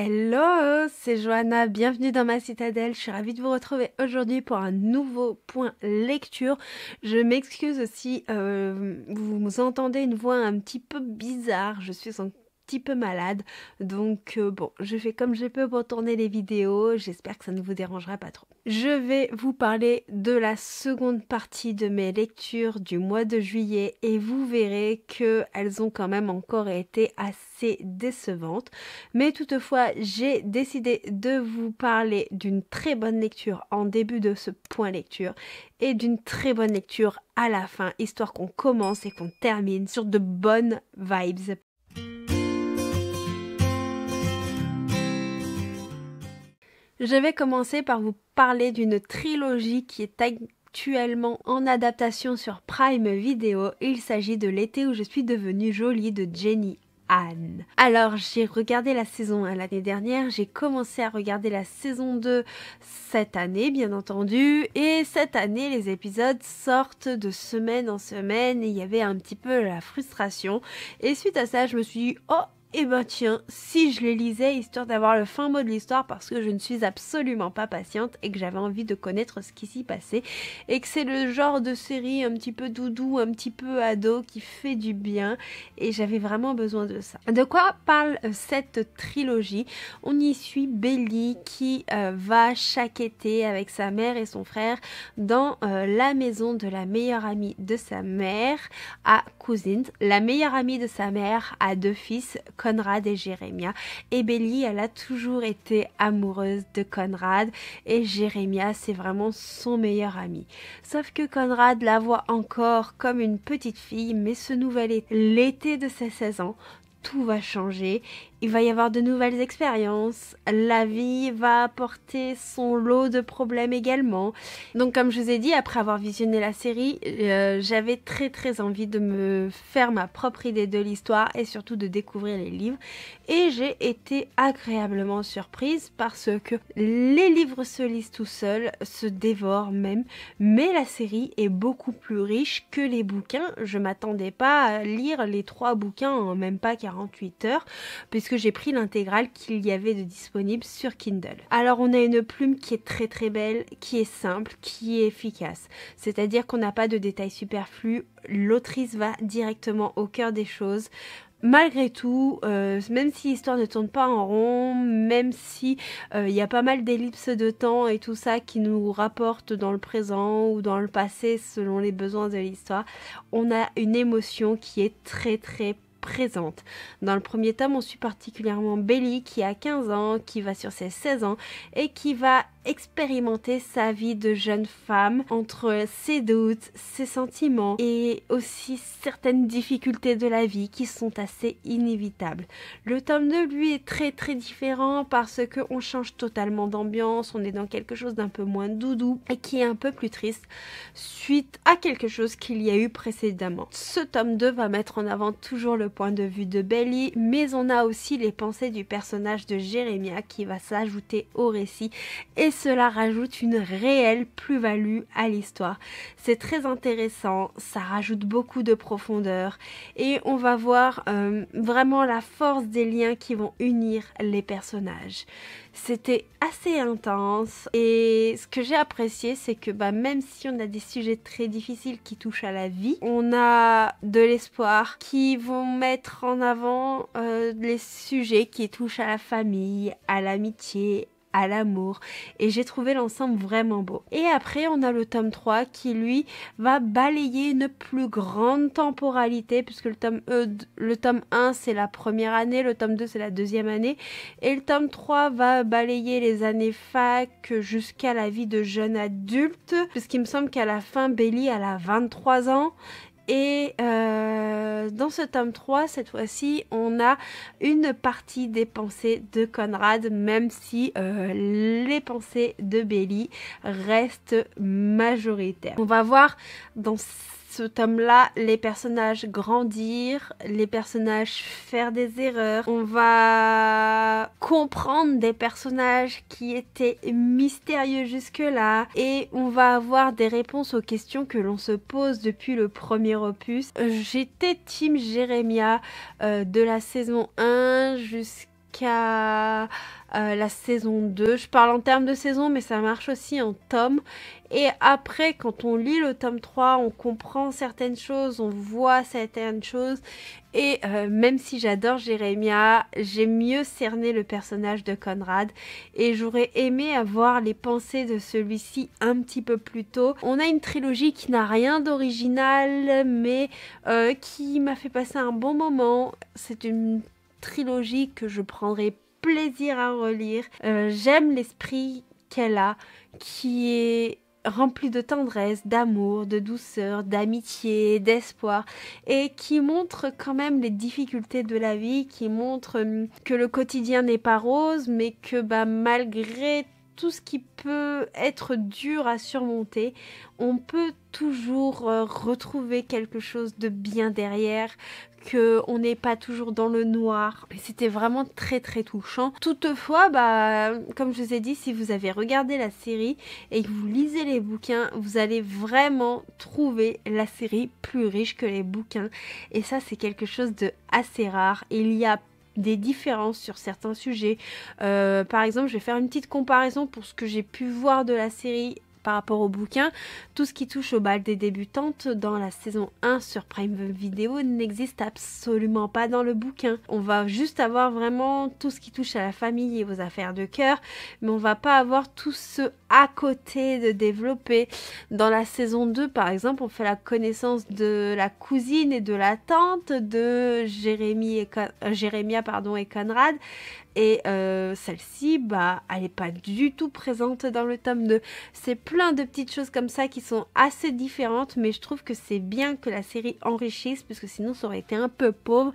Hello, c'est Johanna, bienvenue dans ma citadelle. Je suis ravie de vous retrouver aujourd'hui pour un nouveau point lecture. Je m'excuse si euh, vous entendez une voix un petit peu bizarre. Je suis en peu malade. Donc euh, bon, je fais comme je peux pour tourner les vidéos. J'espère que ça ne vous dérangera pas trop. Je vais vous parler de la seconde partie de mes lectures du mois de juillet et vous verrez que elles ont quand même encore été assez décevantes. Mais toutefois, j'ai décidé de vous parler d'une très bonne lecture en début de ce point lecture et d'une très bonne lecture à la fin, histoire qu'on commence et qu'on termine sur de bonnes vibes Je vais commencer par vous parler d'une trilogie qui est actuellement en adaptation sur Prime Video. Il s'agit de L'été où je suis devenue jolie de Jenny Anne. Alors j'ai regardé la saison 1 l'année dernière, j'ai commencé à regarder la saison 2 cette année bien entendu, et cette année les épisodes sortent de semaine en semaine il y avait un petit peu la frustration. Et suite à ça je me suis dit oh eh ben tiens, si je les lisais, histoire d'avoir le fin mot de l'histoire, parce que je ne suis absolument pas patiente et que j'avais envie de connaître ce qui s'y passait, et que c'est le genre de série un petit peu doudou, un petit peu ado, qui fait du bien, et j'avais vraiment besoin de ça. De quoi parle euh, cette trilogie On y suit Belly qui euh, va chaque été avec sa mère et son frère dans euh, la maison de la meilleure amie de sa mère à Cousins. La meilleure amie de sa mère a deux fils, Conrad et Jérémia. Et Bélie, elle a toujours été amoureuse de Conrad et Jérémia, c'est vraiment son meilleur ami. Sauf que Conrad la voit encore comme une petite fille, mais ce nouvel été, l'été de ses 16 ans, tout va changer il va y avoir de nouvelles expériences, la vie va apporter son lot de problèmes également. Donc comme je vous ai dit, après avoir visionné la série, euh, j'avais très très envie de me faire ma propre idée de l'histoire et surtout de découvrir les livres. Et j'ai été agréablement surprise parce que les livres se lisent tout seuls, se dévorent même, mais la série est beaucoup plus riche que les bouquins. Je m'attendais pas à lire les trois bouquins en même pas 48 heures. Puisque j'ai pris l'intégrale qu'il y avait de disponible sur Kindle. Alors on a une plume qui est très très belle, qui est simple, qui est efficace. C'est-à-dire qu'on n'a pas de détails superflus, l'autrice va directement au cœur des choses malgré tout, euh, même si l'histoire ne tourne pas en rond, même si euh, il y a pas mal d'ellipses de temps et tout ça qui nous rapporte dans le présent ou dans le passé selon les besoins de l'histoire, on a une émotion qui est très très présente. Dans le premier tome, on suit particulièrement Belly qui a 15 ans, qui va sur ses 16 ans et qui va expérimenter sa vie de jeune femme entre ses doutes, ses sentiments et aussi certaines difficultés de la vie qui sont assez inévitables. Le tome 2 lui est très très différent parce que on change totalement d'ambiance, on est dans quelque chose d'un peu moins doudou et qui est un peu plus triste suite à quelque chose qu'il y a eu précédemment. Ce tome 2 va mettre en avant toujours le point de vue de Belly, mais on a aussi les pensées du personnage de Jérémia qui va s'ajouter au récit et et cela rajoute une réelle plus-value à l'histoire. C'est très intéressant, ça rajoute beaucoup de profondeur et on va voir euh, vraiment la force des liens qui vont unir les personnages. C'était assez intense et ce que j'ai apprécié c'est que bah, même si on a des sujets très difficiles qui touchent à la vie, on a de l'espoir qui vont mettre en avant euh, les sujets qui touchent à la famille, à l'amitié, à l'amour. Et j'ai trouvé l'ensemble vraiment beau. Et après, on a le tome 3 qui, lui, va balayer une plus grande temporalité, puisque le tome, euh, le tome 1, c'est la première année, le tome 2, c'est la deuxième année, et le tome 3 va balayer les années fac jusqu'à la vie de jeune adulte, puisqu'il me semble qu'à la fin, Belly, elle a 23 ans, et euh, dans ce tome 3, cette fois-ci, on a une partie des pensées de Conrad, même si euh, les pensées de Belly restent majoritaires. On va voir dans ce tome-là, les personnages grandir, les personnages faire des erreurs. On va comprendre des personnages qui étaient mystérieux jusque-là et on va avoir des réponses aux questions que l'on se pose depuis le premier opus. Euh, j'étais Team Jérémia euh, de la saison 1 jusqu'à euh, la saison 2. Je parle en termes de saison, mais ça marche aussi en tome. Et après, quand on lit le tome 3, on comprend certaines choses, on voit certaines choses. Et euh, même si j'adore Jérémia, j'ai mieux cerné le personnage de Conrad. Et j'aurais aimé avoir les pensées de celui-ci un petit peu plus tôt. On a une trilogie qui n'a rien d'original, mais euh, qui m'a fait passer un bon moment. C'est une trilogie que je prendrai plaisir à relire. Euh, j'aime l'esprit qu'elle a, qui est rempli de tendresse, d'amour, de douceur, d'amitié, d'espoir, et qui montre quand même les difficultés de la vie, qui montre hum, que le quotidien n'est pas rose, mais que bah, malgré tout ce qui peut être dur à surmonter, on peut toujours euh, retrouver quelque chose de bien derrière, que on n'est pas toujours dans le noir. C'était vraiment très très touchant. Toutefois, bah, comme je vous ai dit, si vous avez regardé la série et que vous lisez les bouquins, vous allez vraiment trouver la série plus riche que les bouquins. Et ça, c'est quelque chose de assez rare. Il y a des différences sur certains sujets. Euh, par exemple, je vais faire une petite comparaison pour ce que j'ai pu voir de la série par rapport au bouquin, tout ce qui touche au bal des débutantes dans la saison 1 sur Prime Video n'existe absolument pas dans le bouquin. On va juste avoir vraiment tout ce qui touche à la famille et aux affaires de cœur, mais on va pas avoir tout ce à côté de développer. Dans la saison 2, par exemple, on fait la connaissance de la cousine et de la tante de Jérémy et euh, Jérémia pardon, et Conrad, et euh, celle-ci, bah, elle n'est pas du tout présente dans le tome 2. C'est plein de petites choses comme ça qui sont assez différentes, mais je trouve que c'est bien que la série enrichisse, parce que sinon ça aurait été un peu pauvre,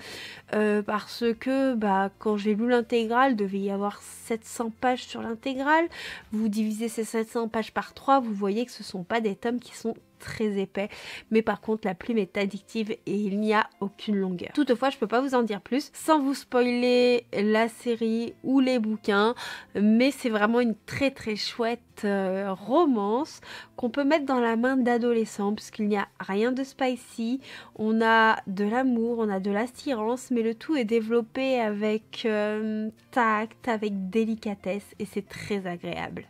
euh, parce que bah, quand j'ai lu l'intégrale, devait y avoir 700 pages sur l'intégrale, vous divisez ces 700 pages par 3, vous voyez que ce ne sont pas des tomes qui sont très épais, mais par contre la plume est addictive et il n'y a aucune longueur. Toutefois, je ne peux pas vous en dire plus sans vous spoiler la série ou les bouquins, mais c'est vraiment une très très chouette euh, romance qu'on peut mettre dans la main d'adolescents puisqu'il n'y a rien de spicy, on a de l'amour, on a de l'assurance mais le tout est développé avec euh, tact, avec délicatesse et c'est très agréable.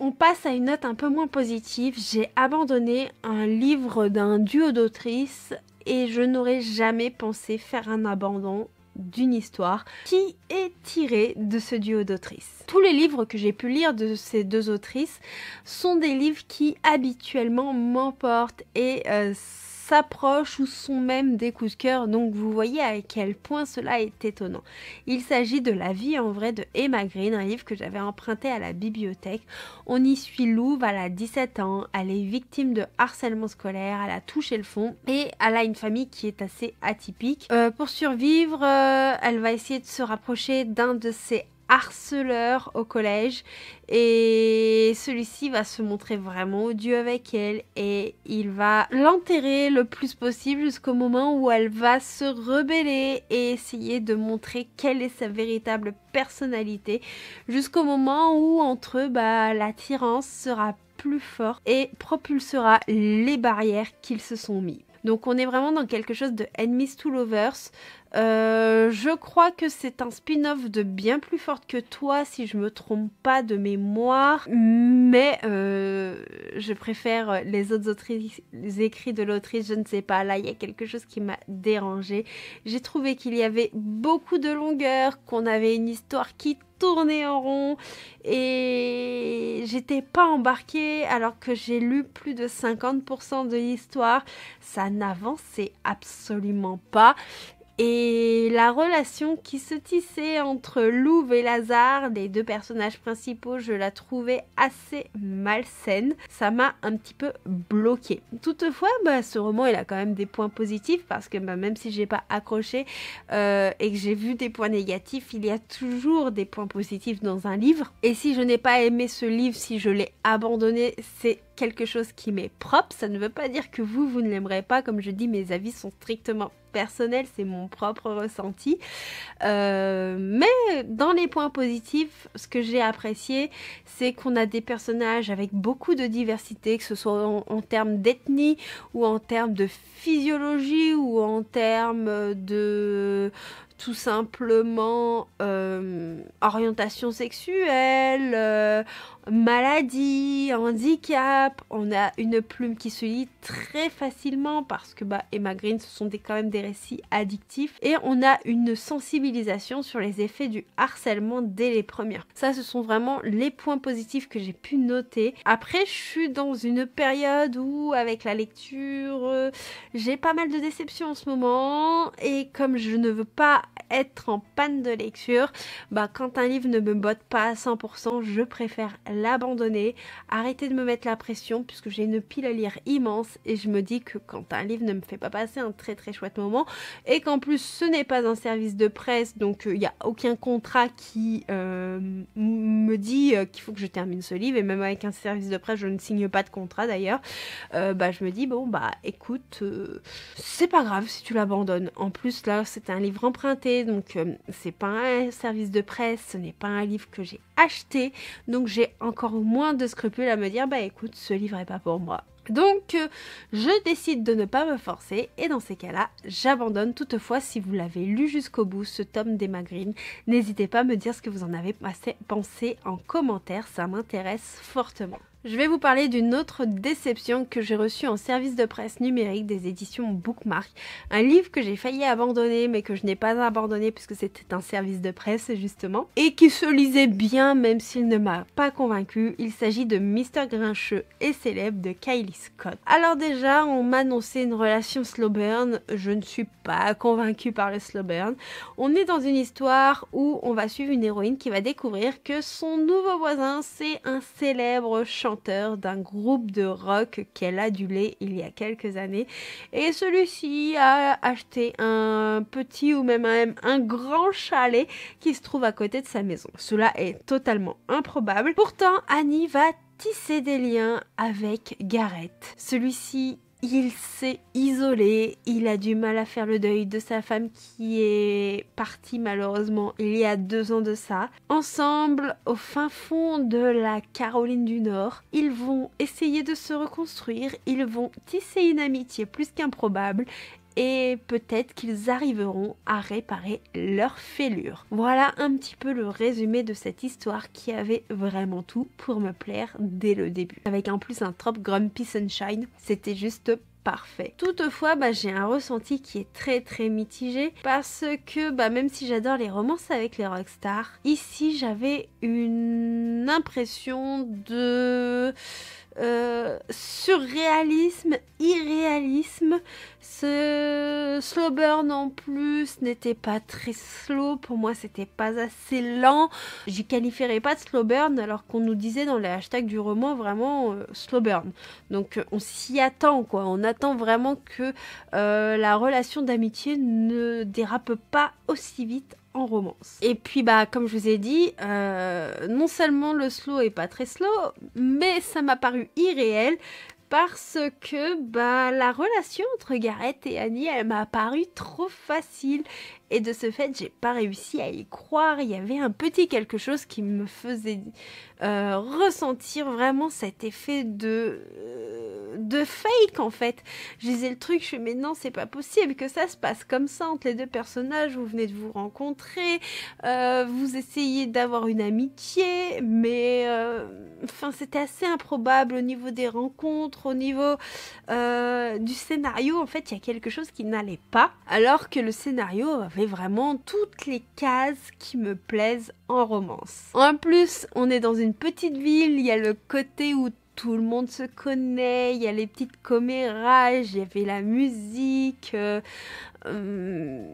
On passe à une note un peu moins positive. J'ai abandonné un livre d'un duo d'autrices et je n'aurais jamais pensé faire un abandon d'une histoire qui est tirée de ce duo d'autrices. Tous les livres que j'ai pu lire de ces deux autrices sont des livres qui habituellement m'emportent et euh, s'approche ou sont même des coups de cœur, donc vous voyez à quel point cela est étonnant. Il s'agit de La vie en vrai de Emma Green, un livre que j'avais emprunté à la bibliothèque. On y suit Louve, elle a 17 ans, elle est victime de harcèlement scolaire, elle a touché le fond et elle a une famille qui est assez atypique. Euh, pour survivre, euh, elle va essayer de se rapprocher d'un de ses harceleur au collège et celui-ci va se montrer vraiment odieux avec elle et il va l'enterrer le plus possible jusqu'au moment où elle va se rebeller et essayer de montrer quelle est sa véritable personnalité jusqu'au moment où entre eux bah, l'attirance sera plus forte et propulsera les barrières qu'ils se sont mis. Donc on est vraiment dans quelque chose de enemies to lovers, euh, je crois que c'est un spin-off de bien plus forte que toi, si je me trompe pas de mémoire. Mais euh, je préfère les autres autrices, les écrits de l'autrice. Je ne sais pas. Là, il y a quelque chose qui m'a dérangé. J'ai trouvé qu'il y avait beaucoup de longueur, qu'on avait une histoire qui tournait en rond et j'étais pas embarquée alors que j'ai lu plus de 50% de l'histoire. Ça n'avançait absolument pas et la relation qui se tissait entre Louve et Lazare, les deux personnages principaux, je la trouvais assez malsaine. Ça m'a un petit peu bloqué. Toutefois, bah, ce roman, il a quand même des points positifs parce que bah, même si j'ai pas accroché euh, et que j'ai vu des points négatifs, il y a toujours des points positifs dans un livre. Et si je n'ai pas aimé ce livre, si je l'ai abandonné, c'est quelque chose qui m'est propre. Ça ne veut pas dire que vous, vous ne l'aimerez pas. Comme je dis, mes avis sont strictement personnels, c'est mon propre ressenti. Euh, mais dans les points positifs, ce que j'ai apprécié, c'est qu'on a des personnages avec beaucoup de diversité, que ce soit en, termes d'ethnie ou en termes de physiologie ou en termes de tout simplement euh, orientation sexuelle, euh, maladie, handicap, on a une plume qui se lit très facilement parce que bah, Emma Green, ce sont des, quand même des récits addictifs et on a une sensibilisation sur les effets du harcèlement dès les premières. Ça, ce sont vraiment les points positifs que j'ai pu noter. Après, je suis dans une période où, avec la lecture, euh, j'ai pas mal de déceptions en ce moment et comme je ne veux pas être en panne de lecture, bah, quand un livre ne me botte pas à 100%, je préfère l'abandonner, arrêter de me mettre la pression puisque j'ai une pile à lire immense et je me dis que quand un livre ne me fait pas passer un très très chouette moment et qu'en plus ce n'est pas un service de presse donc il euh, n'y a aucun contrat qui euh, me dit euh, qu'il faut que je termine ce livre et même avec un service de presse je ne signe pas de contrat d'ailleurs, bah je me dis bon bah écoute c'est pas grave si tu l'abandonnes. En plus là c'est un livre emprunté donc c'est pas un service de presse, ce n'est pas un livre que j'ai acheté donc j'ai encore moins de scrupules à me dire bah écoute ce livre est pas pour moi. Donc euh, je décide de ne pas me forcer et dans ces cas-là j'abandonne. Toutefois si vous l'avez lu jusqu'au bout ce tome des Green, n'hésitez pas à me dire ce que vous en avez pensé en commentaire, ça m'intéresse fortement. Je vais vous parler d'une autre déception que j'ai reçue en service de presse numérique des éditions Bookmark. Un livre que j'ai failli abandonner mais que je n'ai pas abandonné puisque c'était un service de presse justement. Et qui se lisait bien même s'il ne m'a pas convaincu. Il s'agit de Mister Grincheux et célèbre de Kylie Scott. Alors déjà, on m'a annoncé une relation slow burn. Je ne suis pas convaincue par le slow burn. On est dans une histoire où on va suivre une héroïne qui va découvrir que son nouveau voisin c'est un célèbre chanteur d'un groupe de rock qu'elle adulait il y a quelques années. Et celui-ci a acheté un petit ou même un, un grand chalet qui se trouve à côté de sa maison. Cela est totalement improbable. Pourtant, Annie va tisser des liens avec Gareth. Celui-ci il s'est isolé, il a du mal à faire le deuil de sa femme qui est partie malheureusement il y a deux ans de ça. Ensemble, au fin fond de la Caroline du Nord, ils vont essayer de se reconstruire, ils vont tisser une amitié plus qu'improbable et peut-être qu'ils arriveront à réparer leur fêlure. Voilà un petit peu le résumé de cette histoire qui avait vraiment tout pour me plaire dès le début. Avec en plus un trope Grumpy Sunshine, c'était juste parfait. Toutefois, bah, j'ai un ressenti qui est très très mitigé parce que bah, même si j'adore les romances avec les rockstars, ici j'avais une impression de euh, surréalisme, irréalisme. Ce slow burn en plus n'était pas très slow. Pour moi, c'était pas assez lent. J'y qualifierais pas de slow burn alors qu'on nous disait dans les hashtags du roman vraiment euh, slow burn. Donc euh, on s'y attend quoi. On attend vraiment que la relation d'amitié ne dérape pas aussi vite romance. Et puis bah comme je vous ai dit, euh, non seulement le slow est pas très slow, mais ça m'a paru irréel parce que bah la relation entre Gareth et Annie, elle m'a paru trop facile et de ce fait, j'ai pas réussi à y croire. Il y avait un petit quelque chose qui me faisait euh, ressentir vraiment cet effet de euh, de fake en fait. Je disais le truc, je suis mais non, c'est pas possible que ça se passe comme ça entre les deux personnages. Vous venez de vous rencontrer, euh, vous essayez d'avoir une amitié, mais euh, enfin c'était assez improbable au niveau des rencontres, au niveau euh, du scénario. En fait, il y a quelque chose qui n'allait pas, alors que le scénario avait vraiment toutes les cases qui me plaisent en romance. En plus, on est dans une petite ville, il y a le côté où tout le monde se connaît, il y a les petites commérages, il y avait la musique, euh, euh,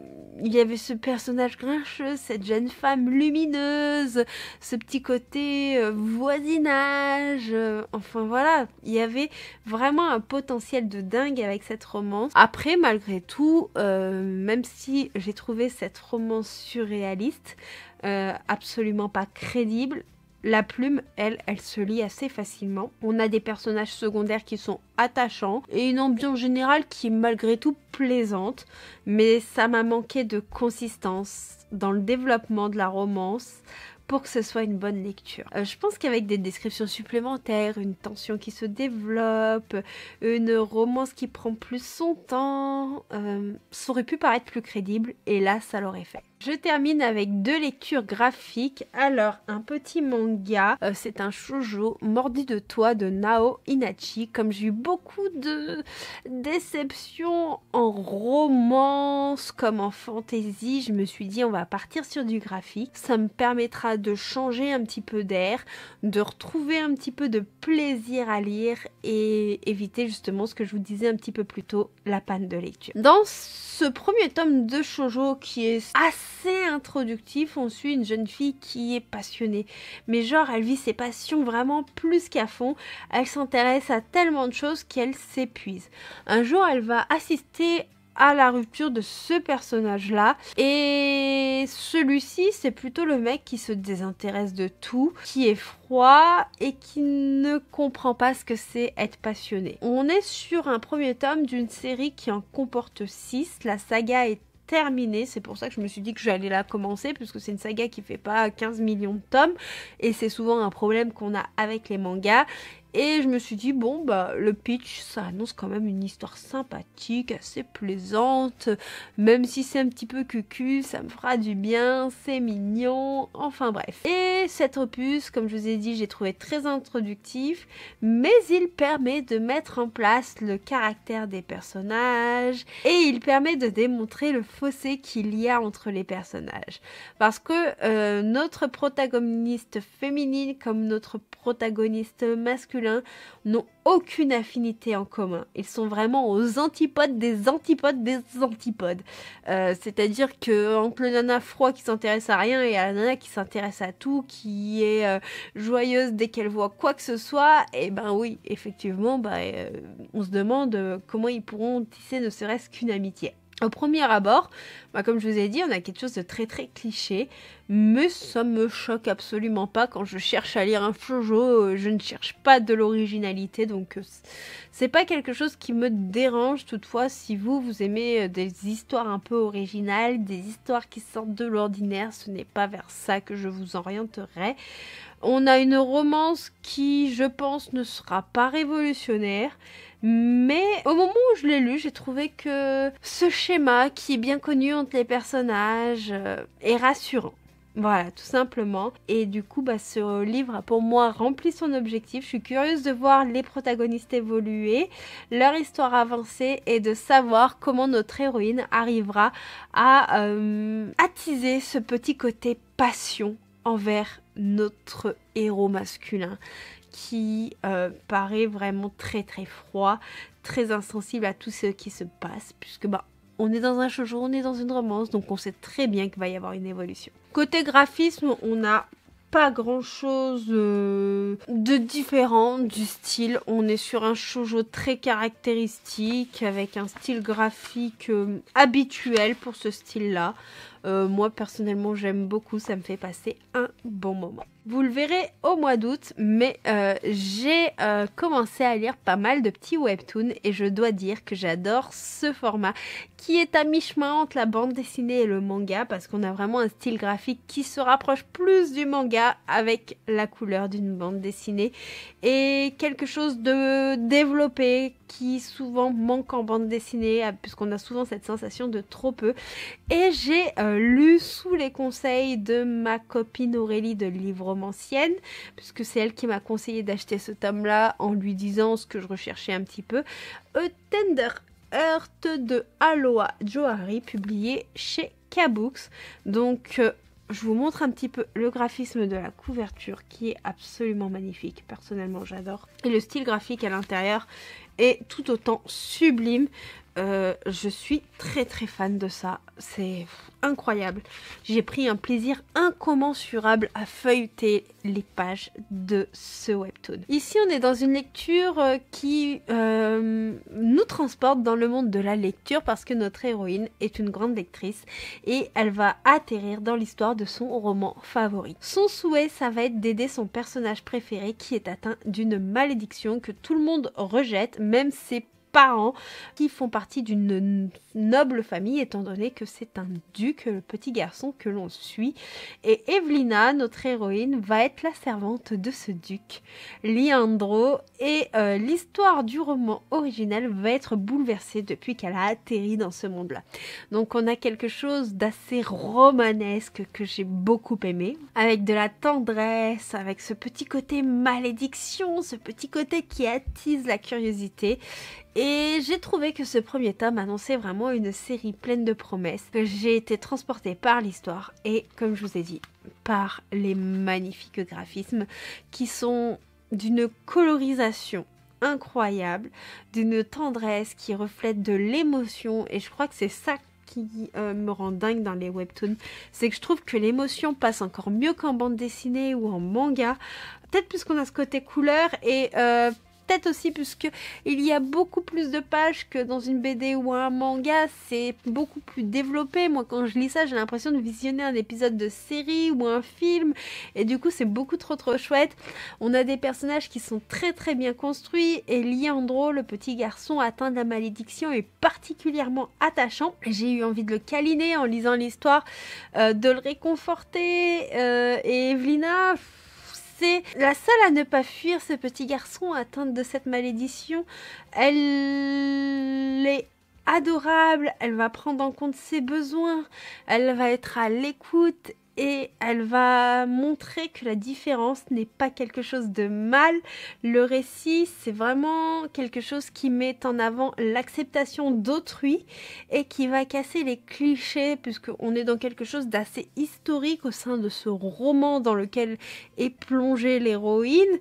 il y avait ce personnage grincheux, cette jeune femme lumineuse, ce petit côté euh, voisinage, enfin voilà, il y avait vraiment un potentiel de dingue avec cette romance. Après, malgré tout, même si j'ai trouvé cette romance surréaliste, absolument pas crédible, la plume, elle, elle se lit assez facilement. On a des personnages secondaires qui sont attachants et une ambiance générale qui est malgré tout plaisante, mais ça m'a manqué de consistance dans le développement de la romance pour que ce soit une bonne lecture. Euh, je pense qu'avec des descriptions supplémentaires, une tension qui se développe, une romance qui prend plus son temps, euh, ça aurait pu paraître plus crédible et là ça l'aurait fait. Je termine avec deux lectures graphiques. Alors, un petit manga, euh, c'est un shoujo, Mordi de toi de Nao Inachi. Comme j'ai eu beaucoup de déceptions en romance comme en fantasy, je me suis dit on va partir sur du graphique. Ça me permettra de changer un petit peu d'air, de retrouver un petit peu de plaisir à lire et éviter justement ce que je vous disais un petit peu plus tôt, la panne de lecture. Dans ce premier tome de shoujo qui est assez assez introductif, on suit une jeune fille qui est passionnée. Mais genre, elle vit ses passions vraiment plus qu'à fond. Elle s'intéresse à tellement de choses qu'elle s'épuise. Un jour, elle va assister à la rupture de ce personnage là et celui-ci c'est plutôt le mec qui se désintéresse de tout qui est froid et qui ne comprend pas ce que c'est être passionné on est sur un premier tome d'une série qui en comporte 6 la saga est c'est pour ça que je me suis dit que j'allais la commencer, puisque c'est une saga qui fait pas 15 millions de tomes, et c'est souvent un problème qu'on a avec les mangas. Et je me suis dit, bon, bah, le pitch, ça annonce quand même une histoire sympathique, assez plaisante, même si c'est un petit peu cucu, ça me fera du bien, c'est mignon, enfin bref. Et cet opus, comme je vous ai dit, j'ai trouvé très introductif, mais il permet de mettre en place le caractère des personnages et il permet de démontrer le fossé qu'il y a entre les personnages. Parce que euh, notre protagoniste féminine comme notre protagoniste masculin n'ont aucune affinité en commun. Ils sont vraiment aux antipodes des antipodes des antipodes. Euh, c'est-à-dire que entre le nana froid qui s'intéresse à rien et la nana qui s'intéresse à tout, qui est euh, joyeuse dès qu'elle voit quoi que ce soit, et eh ben oui, effectivement, bah, euh, on se demande comment ils pourront tisser ne serait-ce qu'une amitié. Au premier abord, bah, comme je vous ai dit, on a quelque chose de très très cliché, mais ça me choque absolument pas quand je cherche à lire un shoujo, euh, je ne cherche pas de l'originalité, donc euh, c'est pas quelque chose qui me dérange. Toutefois, si vous vous aimez euh, des histoires un peu originales, des histoires qui sortent de l'ordinaire, ce n'est pas vers ça que je vous orienterai. On a une romance qui, je pense, ne sera pas révolutionnaire, mais au moment où je l'ai lu, j'ai trouvé que ce schéma qui est bien connu entre les personnages euh, est rassurant. Voilà, tout simplement. Et du coup, bah, ce livre a pour moi rempli son objectif. Je suis curieuse de voir les protagonistes évoluer, leur histoire avancer et de savoir comment notre héroïne arrivera à euh, attiser ce petit côté passion envers notre héros masculin qui euh, paraît vraiment très très froid, très insensible à tout ce qui se passe, puisque bah, on est dans un shoujo, on est dans une romance, donc on sait très bien qu'il va y avoir une évolution. Côté graphisme, on n'a pas grand chose euh, de différent du style. On est sur un shoujo très caractéristique, avec un style graphique euh, habituel pour ce style-là. Euh, moi personnellement j'aime beaucoup, ça me fait passer un bon moment. Vous le verrez au mois d'août, mais euh, j'ai euh, commencé à lire pas mal de petits webtoons et je dois dire que j'adore ce format qui est à mi-chemin entre la bande dessinée et le manga parce qu'on a vraiment un style graphique qui se rapproche plus du manga avec la couleur d'une bande dessinée et quelque chose de développé qui souvent manque en bande dessinée puisqu'on a souvent cette sensation de trop peu. Et j'ai euh, lu sous les conseils de ma copine Aurélie de livre-romancienne, puisque c'est elle qui m'a conseillé d'acheter ce tome-là en lui disant ce que je recherchais un petit peu. A Tender Heart de Aloha Johari, publié chez Kabooks. Donc, euh, je vous montre un petit peu le graphisme de la couverture qui est absolument magnifique. Personnellement, j'adore. Et le style graphique à l'intérieur est tout autant sublime. Euh, je suis très très fan de ça. C'est incroyable. J'ai pris un plaisir incommensurable à feuilleter les pages de ce webtoon. Ici, on est dans une lecture euh, qui euh, nous transporte dans le monde de la lecture parce que notre héroïne est une grande lectrice et elle va atterrir dans l'histoire de son roman favori. Son souhait, ça va être d'aider son personnage préféré qui est atteint d'une malédiction que tout le monde rejette, même ses parents qui font partie d'une noble famille étant donné que c'est un duc, le petit garçon que l'on suit. Et Evelina, notre héroïne, va être la servante de ce duc, Liandro et euh, l'histoire du roman original va être bouleversée depuis qu'elle a atterri dans ce monde-là. Donc on a quelque chose d'assez romanesque que j'ai beaucoup aimé, avec de la tendresse, avec ce petit côté malédiction, ce petit côté qui attise la curiosité et j'ai trouvé que ce premier tome annonçait vraiment une série pleine de promesses. J'ai été transportée par l'histoire et, comme je vous ai dit, par les magnifiques graphismes qui sont d'une colorisation incroyable, d'une tendresse qui reflète de l'émotion et je crois que c'est ça qui euh, me rend dingue dans les webtoons, c'est que je trouve que l'émotion passe encore mieux qu'en bande dessinée ou en manga, peut-être qu'on a ce côté couleur et euh, aussi, puisque il y a beaucoup plus de pages que dans une BD ou un manga. C'est beaucoup plus développé. Moi, quand je lis ça, j'ai l'impression de visionner un épisode de série ou un film. Et du coup, c'est beaucoup trop trop chouette. On a des personnages qui sont très très bien construits. Et Liandro, le petit garçon atteint de la malédiction, est particulièrement attachant. J'ai eu envie de le câliner en lisant l'histoire, euh, de le réconforter. Euh, et Evelina la seule à ne pas fuir ce petit garçon atteinte de cette malédiction. Elle est adorable, elle va prendre en compte ses besoins, elle va être à l'écoute et elle va montrer que la différence n'est pas quelque chose de mal. Le récit, c'est vraiment quelque chose qui met en avant l'acceptation d'autrui et qui va casser les clichés puisqu'on est dans quelque chose d'assez historique au sein de ce roman dans lequel est plongée l'héroïne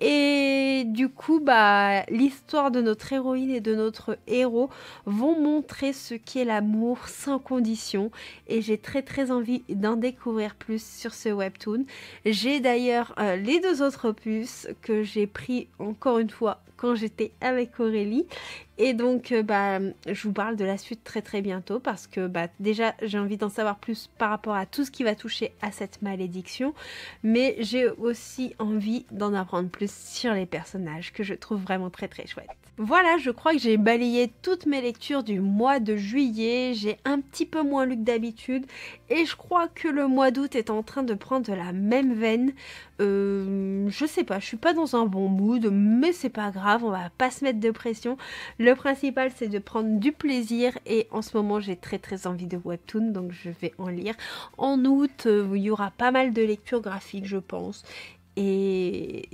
et du coup, bah, l'histoire de notre héroïne et de notre héros vont montrer ce qu'est l'amour sans condition. Et j'ai très très envie d'en découvrir plus sur ce webtoon. J'ai d'ailleurs euh, les deux autres opus que j'ai pris encore une fois quand j'étais avec Aurélie. Et donc, euh, bah, je vous parle de la suite très très bientôt parce que bah, déjà, j'ai envie d'en savoir plus par rapport à tout ce qui va toucher à cette malédiction. Mais j'ai aussi envie d'en apprendre plus sur les personnages que je trouve vraiment très très chouettes. Voilà, je crois que j'ai balayé toutes mes lectures du mois de juillet, j'ai un petit peu moins lu que d'habitude et je crois que le mois d'août est en train de prendre la même veine. Euh, je sais pas, je suis pas dans un bon mood, mais c'est pas grave, on va pas se mettre de pression. Le principal c'est de prendre du plaisir et en ce moment j'ai très très envie de webtoon donc je vais en lire. En août, euh, il y aura pas mal de lectures graphiques je pense et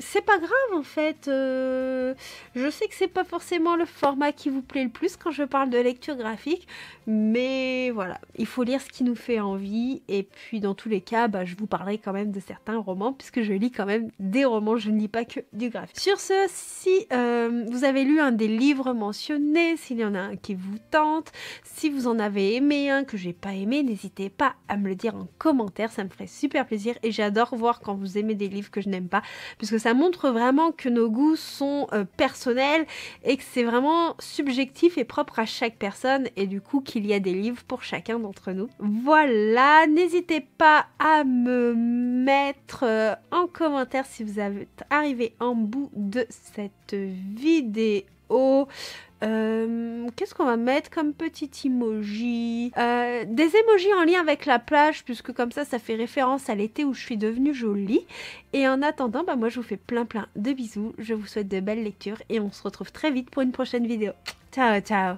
c'est pas grave en fait. Euh, je sais que c'est pas forcément le format qui vous plaît le plus quand je parle de lecture graphique, mais voilà, il faut lire ce qui nous fait envie. Et puis dans tous les cas, bah, je vous parlerai quand même de certains romans puisque je lis quand même des romans, je ne lis pas que du graphique. Sur ce, si euh, vous avez lu un des livres mentionnés, s'il y en a un qui vous tente, si vous en avez aimé un que j'ai pas aimé, n'hésitez pas à me le dire en commentaire, ça me ferait super plaisir et j'adore voir quand vous aimez des livres que je n'aime pas, puisque ça montre vraiment que nos goûts sont euh, personnels et que c'est vraiment subjectif et propre à chaque personne, et du coup qu'il y a des livres pour chacun d'entre nous. Voilà, n'hésitez pas à me mettre euh, en commentaire si vous êtes arrivé en bout de cette vidéo. Euh, qu'est-ce qu'on va mettre comme petit emoji euh, Des emojis en lien avec la plage, puisque comme ça, ça fait référence à l'été où je suis devenue jolie. Et en attendant, bah, moi, je vous fais plein plein de bisous. Je vous souhaite de belles lectures et on se retrouve très vite pour une prochaine vidéo. Ciao, ciao